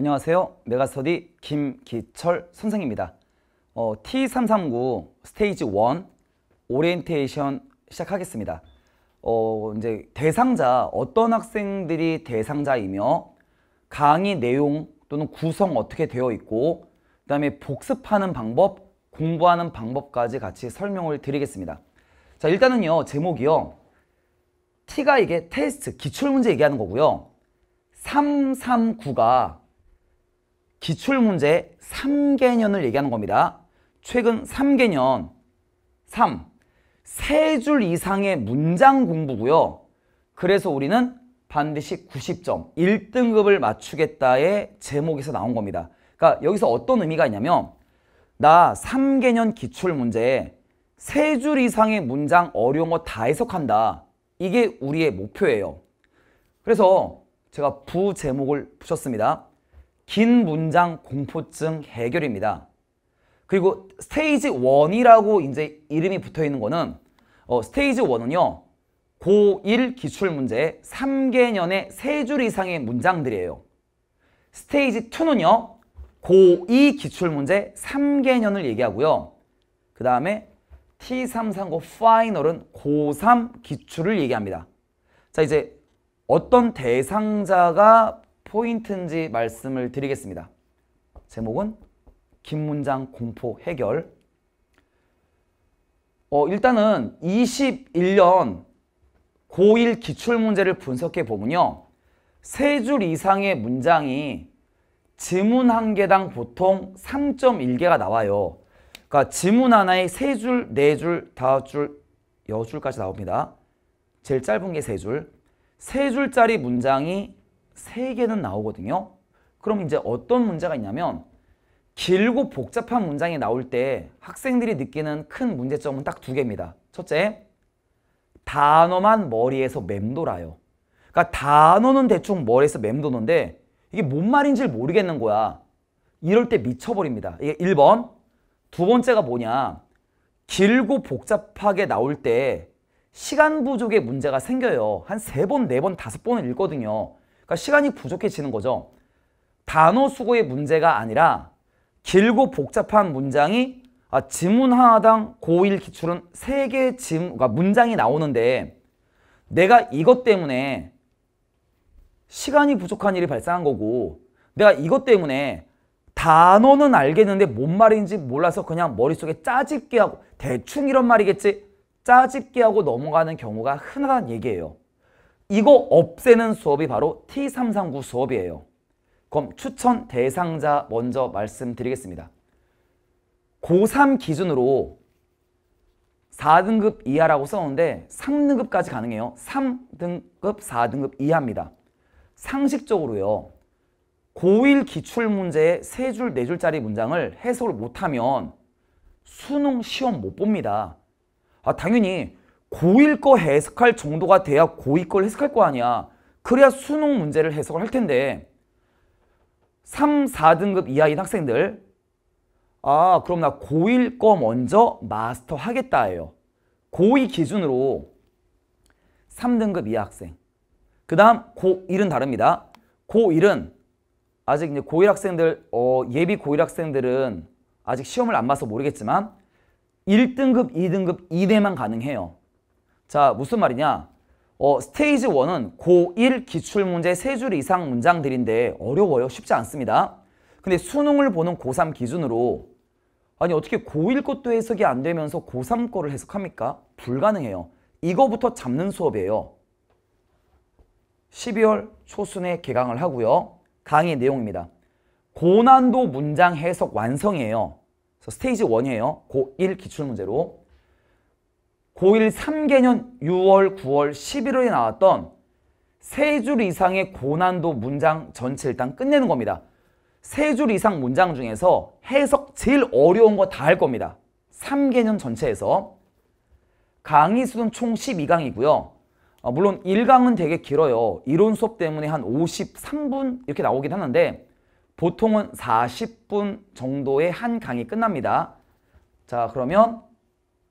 안녕하세요. 메가스터디 김기철 선생입니다. 어, T339 스테이지 1 오리엔테이션 시작하겠습니다. 어, 이제 대상자, 어떤 학생들이 대상자이며 강의 내용 또는 구성 어떻게 되어 있고 그 다음에 복습하는 방법, 공부하는 방법까지 같이 설명을 드리겠습니다. 자 일단은요 제목이요 T가 이게 테스트 기출문제 얘기하는 거고요 339가 기출문제 3개년을 얘기하는 겁니다. 최근 3개년 3. 세줄 이상의 문장 공부고요. 그래서 우리는 반드시 90점, 1등급을 맞추겠다의 제목에서 나온 겁니다. 그러니까 여기서 어떤 의미가 있냐면 나 3개년 기출문제에 세줄 이상의 문장 어려운 거 다 해석한다. 이게 우리의 목표예요. 그래서 제가 부 제목을 붙였습니다. 긴 문장 공포증 해결입니다. 그리고 스테이지 1이라고 이제 이름이 붙어 있는 거는 어, 스테이지 1은요. 고1 기출문제 3개년의 3줄 이상의 문장들이에요. 스테이지 2는요. 고2 기출문제 3개년을 얘기하고요. 그 다음에 T339 파이널은 고3 기출을 얘기합니다. 자 이제 어떤 대상자가 포인트인지 말씀을 드리겠습니다. 제목은 긴 문장 공포 해결 어, 일단은 21년 고1 기출문제를 분석해 보면요. 세 줄 이상의 문장이 지문 한 개당 보통 3.1개가 나와요. 그러니까 지문 하나에 세 줄, 네 줄, 다섯 줄, 여줄까지 나옵니다. 제일 짧은 게 세 줄. 세 줄짜리 문장이 3개는 나오거든요. 그럼 이제 어떤 문제가 있냐면 길고 복잡한 문장이 나올 때 학생들이 느끼는 큰 문제점은 딱 두 개입니다. 첫째, 단어만 머리에서 맴돌아요. 그러니까 단어는 대충 머리에서 맴도는데 이게 뭔 말인지 모르겠는 거야. 이럴 때 미쳐버립니다. 이게 1번. 두 번째가 뭐냐. 길고 복잡하게 나올 때 시간 부족의 문제가 생겨요. 한 세 번, 네 번, 다섯 번을 읽거든요. 그러니까 시간이 부족해지는 거죠. 단어 수고의 문제가 아니라 길고 복잡한 문장이 아, 지문 하나당 고1 기출은 3개의 지문, 그러니까 문장이 나오는데 내가 이것 때문에 시간이 부족한 일이 발생한 거고 내가 이것 때문에 단어는 알겠는데 뭔 말인지 몰라서 그냥 머릿속에 짜집게 하고 대충 이런 말이겠지 짜집게 하고 넘어가는 경우가 흔하다는 얘기예요. 이거 없애는 수업이 바로 T339 수업이에요. 그럼 추천 대상자 먼저 말씀드리겠습니다. 고3 기준으로 4등급 이하라고 써놓는데 3등급까지 가능해요. 3등급, 4등급 이하입니다. 상식적으로요. 고1 기출문제의 3줄, 4줄짜리 문장을 해석을 못하면 수능 시험 못 봅니다. 아, 당연히 고1 거 해석할 정도가 돼야 고2 걸 해석할 거 아니야. 그래야 수능 문제를 해석을 할 텐데 3, 4등급 이하인 학생들 아 그럼 나 고1 거 먼저 마스터 하겠다 예요. 고2 기준으로 3등급 이하 학생 그 다음 고1은 다릅니다. 고1은 아직 이제 고1 학생들 어, 예비 고1 학생들은 아직 시험을 안 봐서 모르겠지만 1등급, 2등급 이내만 가능해요. 자, 무슨 말이냐? 어, 스테이지 1은 고1 기출문제 3줄 이상 문장들인데 어려워요. 쉽지 않습니다. 근데 수능을 보는 고3 기준으로 아니 어떻게 고1 것도 해석이 안 되면서 고3 거를 해석합니까? 불가능해요. 이거부터 잡는 수업이에요. 12월 초순에 개강을 하고요. 강의 내용입니다. 고난도 문장 해석 완성이에요. 그래서 스테이지 1이에요. 고1 기출문제로. 고1 3개년 6월, 9월, 11월에 나왔던 세 줄 이상의 고난도 문장 전체 일단 끝내는 겁니다. 세 줄 이상 문장 중에서 해석 제일 어려운 거 다 할 겁니다. 3개년 전체에서. 강의 수는 총 12강이고요. 아, 어, 물론 1강은 되게 길어요. 이론 수업 때문에 한 53분 이렇게 나오긴 하는데 보통은 40분 정도의 한 강의 끝납니다. 자 그러면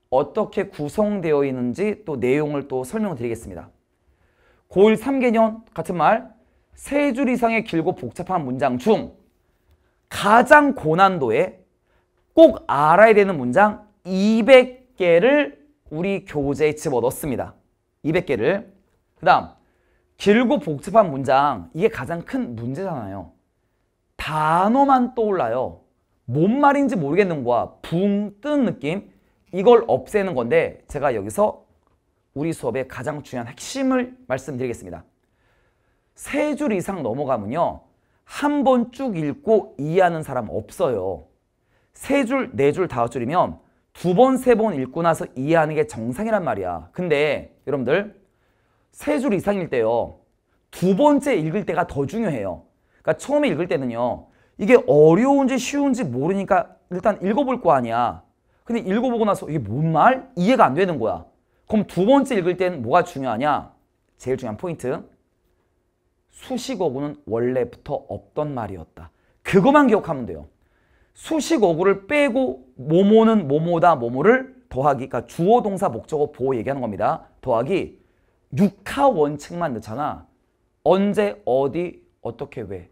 어떻게 구성되어 있는지 또 내용을 또 설명드리겠습니다. 고1 3개년 같은 말, 세 줄 이상의 길고 복잡한 문장 중 가장 고난도에 꼭 알아야 되는 문장 200개를 우리 교재에 집어넣습니다. 200개를. 그 다음, 길고 복잡한 문장, 이게 가장 큰 문제잖아요. 단어만 떠올라요. 뭔 말인지 모르겠는 거야. 붕뜬 느낌. 이걸 없애는 건데 제가 여기서 우리 수업의 가장 중요한 핵심을 말씀드리겠습니다. 세 줄 이상 넘어가면요. 한 번 쭉 읽고 이해하는 사람 없어요. 세 줄, 네 줄, 다섯 줄이면 두 번, 세 번 읽고 나서 이해하는 게 정상이란 말이야. 근데 여러분들 세 줄 이상일 때요. 두 번째 읽을 때가 더 중요해요. 그러니까 처음에 읽을 때는요. 이게 어려운지 쉬운지 모르니까 일단 읽어볼 거 아니야. 근데 읽어보고 나서 이게 뭔 말? 이해가 안 되는 거야. 그럼 두 번째 읽을 땐 뭐가 중요하냐? 제일 중요한 포인트. 수식어구는 원래부터 없던 말이었다. 그것만 기억하면 돼요. 수식어구를 빼고 모모는 모모다 모모를 더하기 그러니까 주어 동사 목적어 보호 얘기하는 겁니다. 더하기 육하 원칙만 넣잖아. 언제 어디 어떻게 왜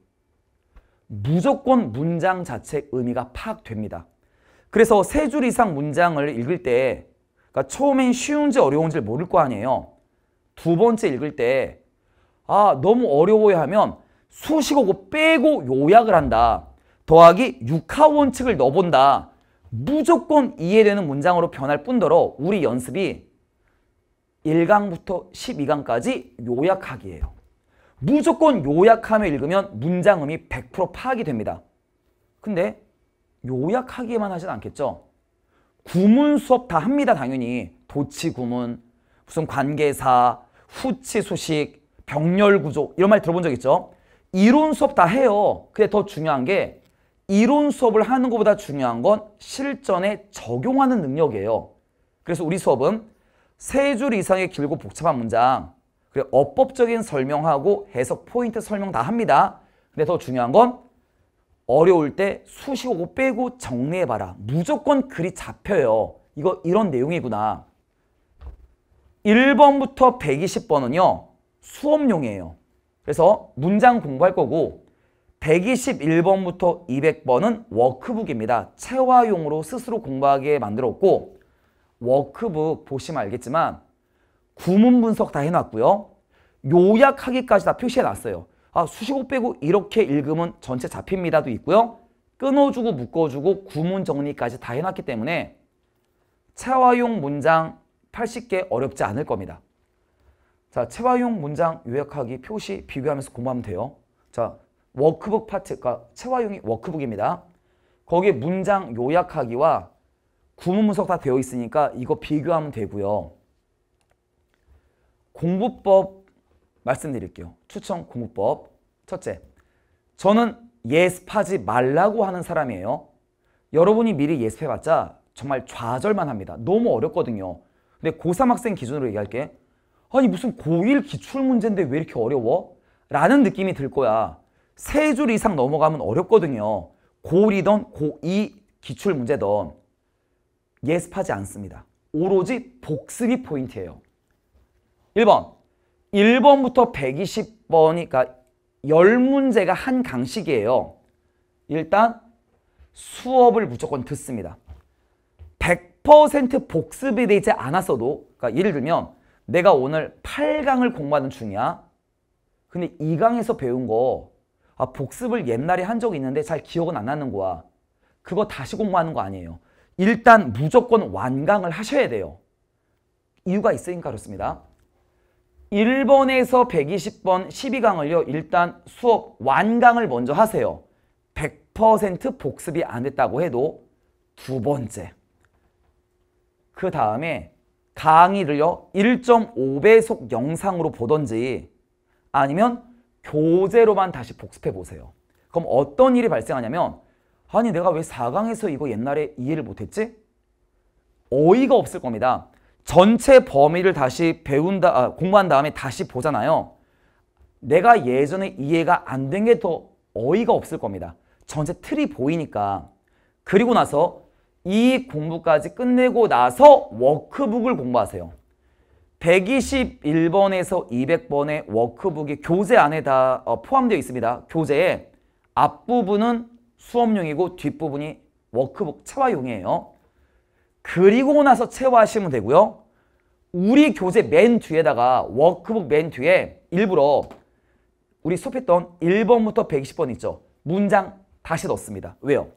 무조건 문장 자체 의미가 파악됩니다. 그래서 세 줄 이상 문장을 읽을 때 그러니까 처음엔 쉬운지 어려운지 모를 거 아니에요. 두 번째 읽을 때 아, 너무 어려워요 하면 수식어고 빼고 요약을 한다. 더하기 육하 원칙을 넣어본다. 무조건 이해되는 문장으로 변할 뿐더러 우리 연습이 1강부터 12강까지 요약하기예요. 무조건 요약하며 읽으면 문장음이 100% 파악이 됩니다. 근데 요약하기만 하진 않겠죠. 구문 수업 다 합니다 당연히. 도치 구문, 무슨 관계사, 후치 수식, 병렬 구조 이런 말 들어본 적 있죠. 이론 수업 다 해요. 근데 더 중요한 게 이론 수업을 하는 것보다 중요한 건 실전에 적용하는 능력이에요. 그래서 우리 수업은 세 줄 이상의 길고 복잡한 문장, 그리고 어법적인 설명하고 해석 포인트 설명 다 합니다. 근데 더 중요한 건 어려울 때 수식어고 빼고 정리해봐라. 무조건 글이 잡혀요. 이거 이런 내용이구나. 1번부터 120번은요. 수업용이에요. 그래서 문장 공부할 거고 121번부터 200번은 워크북입니다. 체화용으로 스스로 공부하게 만들었고 워크북 보시면 알겠지만 구문 분석 다 해놨고요. 요약하기까지 다 표시해놨어요. 아, 수식어 빼고 이렇게 읽으면 전체 잡힙니다도 있고요. 끊어주고 묶어주고 구문 정리까지 다 해놨기 때문에 채화용 문장 80개 어렵지 않을 겁니다. 자, 채화용 문장 요약하기 표시 비교하면서 공부하면 돼요. 자, 워크북 파트, 가채화용이 그러니까 워크북입니다. 거기에 문장 요약하기와 구문 분석 다 되어 있으니까 이거 비교하면 되고요. 공부법 말씀드릴게요. 추천 공부법. 첫째, 저는 예습하지 말라고 하는 사람이에요. 여러분이 미리 예습해봤자 정말 좌절만 합니다. 너무 어렵거든요. 근데 고3 학생 기준으로 얘기할게. 아니 무슨 고1 기출문제인데 왜 이렇게 어려워? 라는 느낌이 들 거야. 세 줄 이상 넘어가면 어렵거든요. 고1이던 고2 기출문제던 예습하지 않습니다. 오로지 복습이 포인트예요. 1번 1번부터 120번이 니까 10문제가 한 강식이에요. 일단 수업을 무조건 듣습니다. 100% 복습이 되지 않았어도 그러니까 예를 들면 내가 오늘 8강을 공부하는 중이야. 근데 2강에서 배운 거 아, 복습을 옛날에 한 적이 있는데 잘 기억은 안 나는 거야. 그거 다시 공부하는 거 아니에요. 일단 무조건 완강을 하셔야 돼요. 이유가 있으니까 그렇습니다. 1번에서 120번 12강을요. 일단 수업 완강을 먼저 하세요. 100% 복습이 안 됐다고 해도 두 번째. 그 다음에 강의를요. 1.5배속 영상으로 보던지 아니면 교재로만 다시 복습해 보세요. 그럼 어떤 일이 발생하냐면 아니 내가 왜 4강에서 이거 옛날에 이해를 못했지? 어이가 없을 겁니다. 전체 범위를 다시 배운다, 아, 공부한 다음에 다시 보잖아요. 내가 예전에 이해가 안 된 게 더 어이가 없을 겁니다. 전체 틀이 보이니까. 그리고 나서 이 공부까지 끝내고 나서 워크북을 공부하세요. 121번에서 200번의 워크북이 교재 안에 다 어, 포함되어 있습니다. 교재에 앞부분은 수업용이고 뒷부분이 워크북 차화용이에요. 그리고 나서 채워하시면 되고요. 우리 교재 맨 뒤에다가 워크북 맨 뒤에 일부러 우리 수업했던 1번부터 120번 있죠. 문장 다시 넣습니다. 왜요?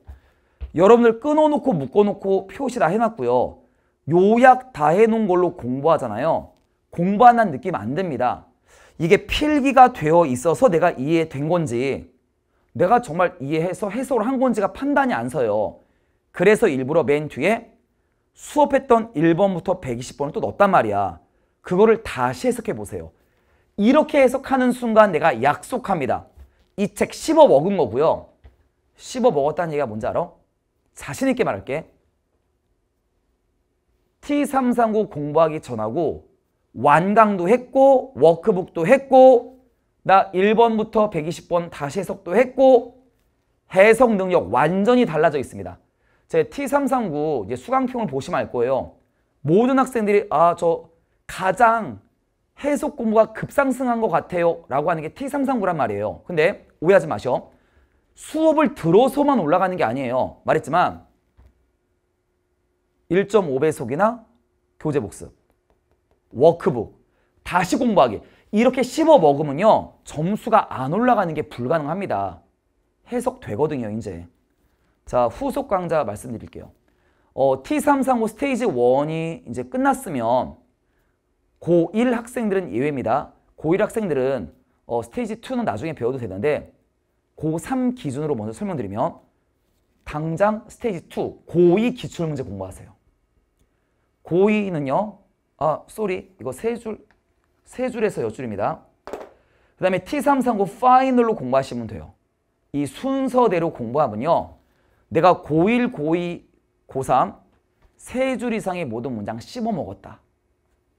여러분들 끊어놓고 묶어놓고 표시 다 해놨고요. 요약 다 해놓은 걸로 공부하잖아요. 공부한다는 느낌 안 됩니다. 이게 필기가 되어 있어서 내가 이해된 건지 내가 정말 이해해서 해석을 한 건지가 판단이 안 서요. 그래서 일부러 맨 뒤에 수업했던 1번부터 120번을 또 넣었단 말이야. 그거를 다시 해석해 보세요. 이렇게 해석하는 순간 내가 약속합니다. 이 책 씹어 먹은 거고요. 씹어 먹었다는 얘기가 뭔지 알아? 자신 있게 말할게. T339 공부하기 전하고 완강도 했고 워크북도 했고 나 1번부터 120번 다시 해석도 했고 해석 능력 완전히 달라져 있습니다. 제 T339 이제 수강평을 보시면 알 거예요. 모든 학생들이 아 저 가장 해석 공부가 급상승한 것 같아요 라고 하는 게 T339란 말이에요. 근데 오해하지 마셔. 수업을 들어서만 올라가는 게 아니에요. 말했지만 1.5배속이나 교재 복습, 워크북, 다시 공부하기 이렇게 씹어 먹으면요 점수가 안 올라가는 게 불가능합니다. 해석되거든요 이제. 자, 후속 강좌 말씀드릴게요. 어, T335 스테이지 1이 이제 끝났으면 고1 학생들은 예외입니다. 고1 학생들은 어, 스테이지 2는 나중에 배워도 되는데 고3 기준으로 먼저 설명드리면 당장 스테이지 2, 고2 기출문제 공부하세요. 고2는요. 아, 쏘리. 이거 세 줄, 세 줄에서 여 줄입니다. 그 다음에 T339 파이널로 공부하시면 돼요. 이 순서대로 공부하면요. 내가 고1, 고2, 고3 세 줄 이상의 모든 문장 씹어 먹었다.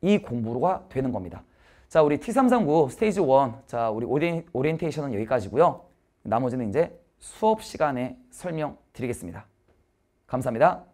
이 공부가 되는 겁니다. 자, 우리 T339 스테이지 1. 자, 우리 오리엔, 테이션은 여기까지고요. 나머지는 이제 수업 시간에 설명드리겠습니다. 감사합니다.